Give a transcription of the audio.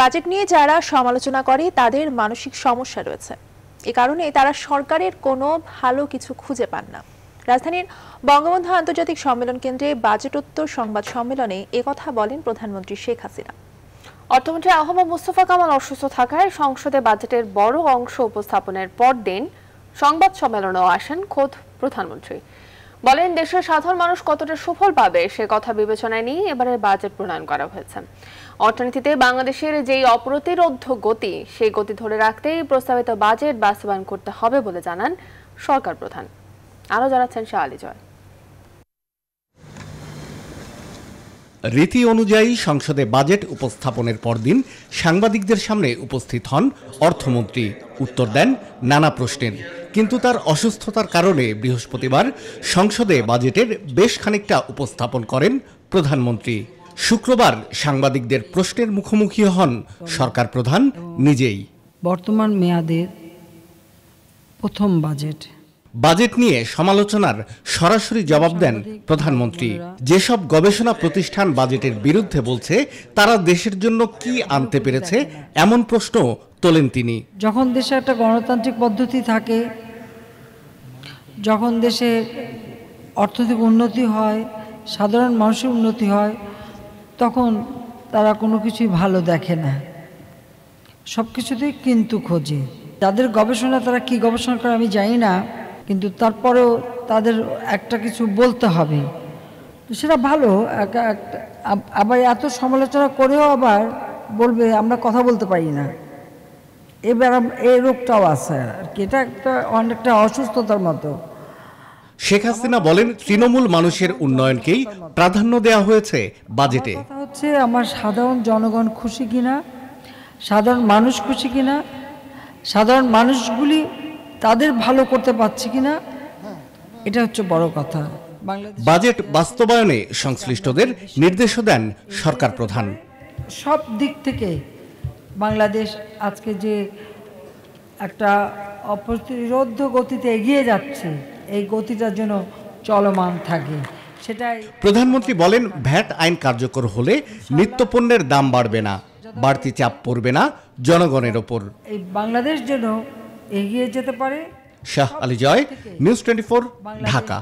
budget নিয়ে যারা সমালোচনা করে তাদের মানসিক সমস্যা রয়েছে এ কারণে তারা সরকারের কোনো ভালো কিছু খুঁজে পান না রাজধানীর বঙ্গবন্ধু আন্তর্জাতিক সম্মেলন কেন্দ্রে বাজেটোত্তর সংবাদ সম্মেলনে কথা বলেন প্রধানমন্ত্রী শেখ হাসিনা অর্থমন্ত্রী আহমদ মুস্তফা কামাল অসুস্থ থাকায় সংসদে বাজেটের বড় অংশ উপস্থাপনের পর দিন সংবাদ সম্মেলনেও আসেন খোদ প্রধানমন্ত্রী বলেন দেশের সাধারণ মানুষ কতটা সুফল পাবে সে কথা বিবেচনায় নিয়ে এবারে বাজেট প্রণয়ন করা হয়েছে অর্থনীতিতে বাংলাদেশের যেই অপ্রতিরোধ গতি সেই গতি ধরে রাখতেই প্রস্তাবিত বাজেট বাস্তবায়ন করতে হবে বলে জানান সরকার প্রধান আরও জানাচ্ছেন শাহ আলী জয় রীতি অনুযায়ী সংসদে বাজেট উপস্থাপনের পরদিন সাংবাদিকদের সামনে উপস্থিত হন অর্থমন্ত্রী উত্তর দেন নানা প্রশ্নের কিন্তু তার অসুস্থতার কারণে বৃহস্পতিবার সংসদে বাজেটের বেশ খানিকটা উপস্থাপন করেন প্রধানমন্ত্রী শুক্রবার সাংবাদিকদের প্রশ্নের মুখোমুখি হন সরকার প্রধান নিজেই বর্তমান মেয়াদের প্রথম বাজেট বাজেট নিয়ে সমালোচনার সরাসরি জবাব দেন প্রধানমন্ত্রী যেসব গবেষণা প্রতিষ্ঠান বাজেটের বিরুদ্ধে বলছে তারা দেশের জন্য কি আনতে পেরেছে এমন প্রশ্ন তোলেন তিনি যখন দেশে একটা গণতান্ত্রিক পদ্ধতি থাকে যখন দেশে অর্থনৈতিক উন্নতি হয় সাধারণ মানুষের উন্নতি হয় তখন তারা কোনো কিছুই ভালো দেখে না সব কিছুতেই কিন্তু খোঁজে তাদের গবেষণা তারা কি গবেষণা করে আমি জানি না কিন্তু তারপরেও তাদের একটা কিছু বলতে হবে সেটা ভালো আবার এত সমালোচনা করেও আবার বলবে আমরা কথা বলতে পারি না এবার এই রোগটাও আছে আর কি এটা একটা অনেকটা অসুস্থতার মতো শেখ হাসিনা বলেন তৃণমূল মানুষের উন্নয়নকেই প্রাধান্য দেওয়া হয়েছে বাজেটে হচ্ছে আমার সাধারণ জনগণ খুশি কিনা সাধারণ মানুষ খুশি কিনা সাধারণ মানুষগুলি তাদের ভালো করতে পারছে কিনা এটা হচ্ছে বড় কথা বাজেট বাস্তবায়নে সংশ্লিষ্টদের নির্দেশও দেন সরকার প্রধান সব দিক থেকে বাংলাদেশ আজকে যে একটা অপ্রতিরোধ গতিতে এগিয়ে যাচ্ছে এই গতিটার জন্য চলমান থাকে সেটাই প্রধানমন্ত্রী বলেন ভ্যাট আইন কার্যকর হলে নিত্যপণ্যের দাম বাড়বে না বাড়তি চাপ পড়বে না জনগণের ওপর এই বাংলাদেশ যেন এগিয়ে যেতে পারে শাহ আলী জয় নিউজ টোয়েন্টি ঢাকা